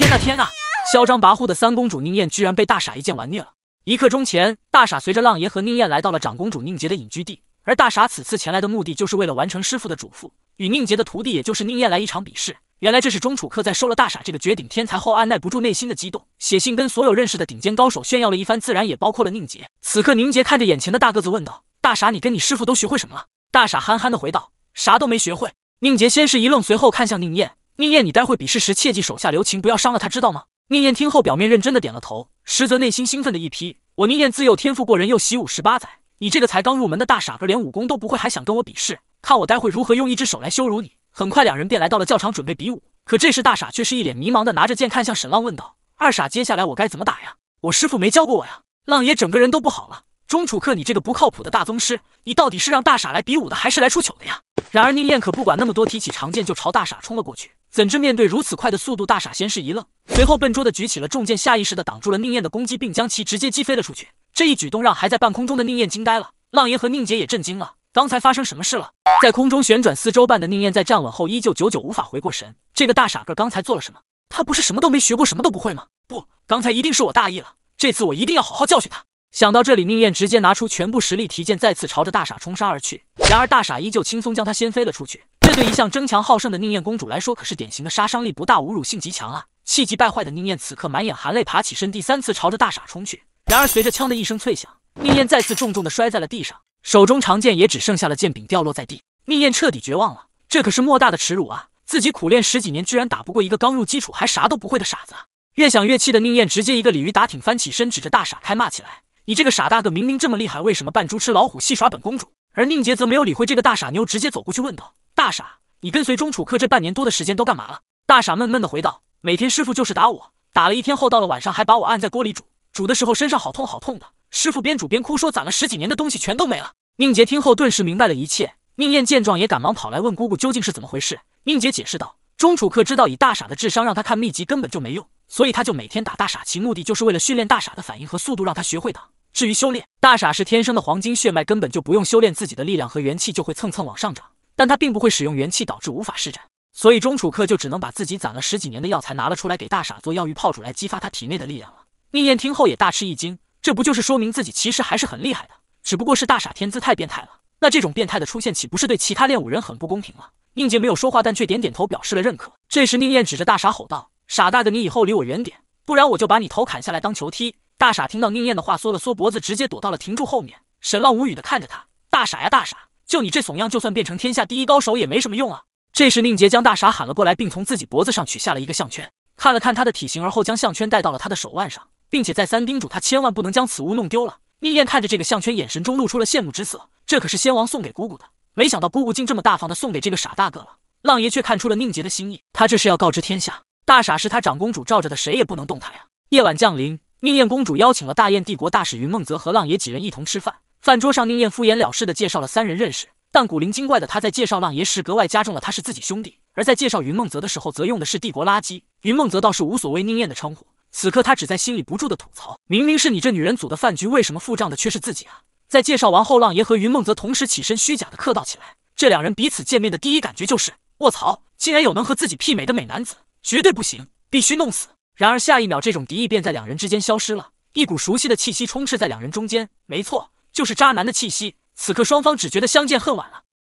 天呐天呐，嚣张跋扈的三公主宁燕居然被大傻一剑玩虐了。一刻钟前，大傻随着浪爷和宁燕来到了长公主宁杰的隐居地，而大傻此次前来的目的就是为了完成师傅的嘱咐，与宁杰的徒弟，也就是宁燕来一场比试。原来这是钟楚客在收了大傻这个绝顶天才后，按耐不住内心的激动，写信跟所有认识的顶尖高手炫耀了一番，自然也包括了宁杰。此刻宁杰看着眼前的大个子问道：“大傻，你跟你师傅都学会什么了？”大傻憨憨的回道：“啥都没学会。”宁杰先是一愣，随后看向宁燕。宁燕，你待会比试时切记手下留情，不要伤了他，知道吗？宁燕听后，表面认真的点了头，实则内心兴奋的一批。我宁燕自幼天赋过人，又习武十八载，你这个才刚入门的大傻哥，连武功都不会，还想跟我比试？看我待会如何用一只手来羞辱你！很快，两人便来到了教场，准备比武。可这时，大傻却是一脸迷茫的拿着剑，看向沈浪，问道：“二傻，接下来我该怎么打呀？我师傅没教过我呀？”浪爷整个人都不好了。钟楚客，你这个不靠谱的大宗师，你到底是让大傻来比武的，还是来出糗的呀？然而宁燕可不管那么多，提起长剑就朝大傻冲了过去。怎知面对如此快的速度，大傻先是一愣，随后笨拙的举起了重剑，下意识的挡住了宁燕的攻击，并将其直接击飞了出去。这一举动让还在半空中的宁燕惊呆了，浪爷和宁姐也震惊了。刚才发生什么事了？在空中旋转四周半的宁燕在站稳后，依旧久久无法回过神。这个大傻个刚才做了什么？他不是什么都没学过，什么都不会吗？不，刚才一定是我大意了。这次我一定要好好教训他。想到这里，宁燕直接拿出全部实力提剑，再次朝着大傻冲杀而去。然而大傻依旧轻松将他掀飞了出去。这对一向争强好胜的宁燕公主来说，可是典型的杀伤力不大，侮辱性极强啊！气急败坏的宁燕此刻满眼含泪爬起身，第三次朝着大傻冲去。然而随着枪的一声脆响，宁燕再次重重的摔在了地上，手中长剑也只剩下了剑柄掉落在地。宁燕彻底绝望了，这可是莫大的耻辱啊！自己苦练十几年，居然打不过一个刚入基础还啥都不会的傻子！越想越气的宁燕直接一个鲤鱼打挺翻起身，指着大傻开骂起来：“你这个傻大个，明明这么厉害，为什么扮猪吃老虎戏耍本公主？”而宁杰则没有理会这个大傻妞，直接走过去问道。大傻，你跟随钟楚客这半年多的时间都干嘛了？大傻闷闷的回道：每天师傅就是打我，打了一天后，到了晚上还把我按在锅里煮，煮的时候身上好痛好痛的。师傅边煮边哭，说攒了十几年的东西全都没了。宁杰听后顿时明白了一切。宁燕见状也赶忙跑来问姑姑究竟是怎么回事。宁杰解释道：钟楚客知道以大傻的智商，让他看秘籍根本就没用，所以他就每天打大傻，其目的就是为了训练大傻的反应和速度，让他学会打。至于修炼，大傻是天生的黄金血脉，根本就不用修炼，自己的力量和元气就会蹭蹭往上涨。但他并不会使用元气，导致无法施展，所以钟楚客就只能把自己攒了十几年的药材拿了出来，给大傻做药浴泡主来激发他体内的力量了。宁燕听后也大吃一惊，这不就是说明自己其实还是很厉害的，只不过是大傻天资太变态了。那这种变态的出现，岂不是对其他练武人很不公平了？宁杰没有说话，但却点点头表示了认可。这时，宁燕指着大傻吼道：“傻大的，你以后离我远点，不然我就把你头砍下来当球踢！”大傻听到宁燕的话，缩了缩脖子，直接躲到了亭柱后面。沈浪无语的看着他：“大傻呀，大傻。”就你这怂样，就算变成天下第一高手也没什么用啊！这时，宁杰将大傻喊了过来，并从自己脖子上取下了一个项圈，看了看他的体型，而后将项圈戴到了他的手腕上，并且再三叮嘱他千万不能将此物弄丢了。宁燕看着这个项圈，眼神中露出了羡慕之色，这可是仙王送给姑姑的，没想到姑姑竟这么大方的送给这个傻大个了。浪爷却看出了宁杰的心意，他这是要告知天下，大傻是他长公主罩着的，谁也不能动他呀。夜晚降临，宁燕公主邀请了大燕帝国大使云梦泽和浪爷几人一同吃饭。饭桌上，宁燕敷衍了事的介绍了三人认识，但古灵精怪的他在介绍浪爷时格外加重了，他是自己兄弟；而在介绍云梦泽的时候，则用的是“帝国垃圾”。云梦泽倒是无所谓宁燕的称呼，此刻他只在心里不住的吐槽：“明明是你这女人组的饭局，为什么付账的却是自己啊？”在介绍完后，浪爷和云梦泽同时起身，虚假的客道起来。这两人彼此见面的第一感觉就是：“卧槽，竟然有能和自己媲美的美男子，绝对不行，必须弄死！”然而下一秒，这种敌意便在两人之间消失了，一股熟悉的气息充斥在两人中间。没错。就是渣男的气息。此刻双方只觉得相见恨晚了。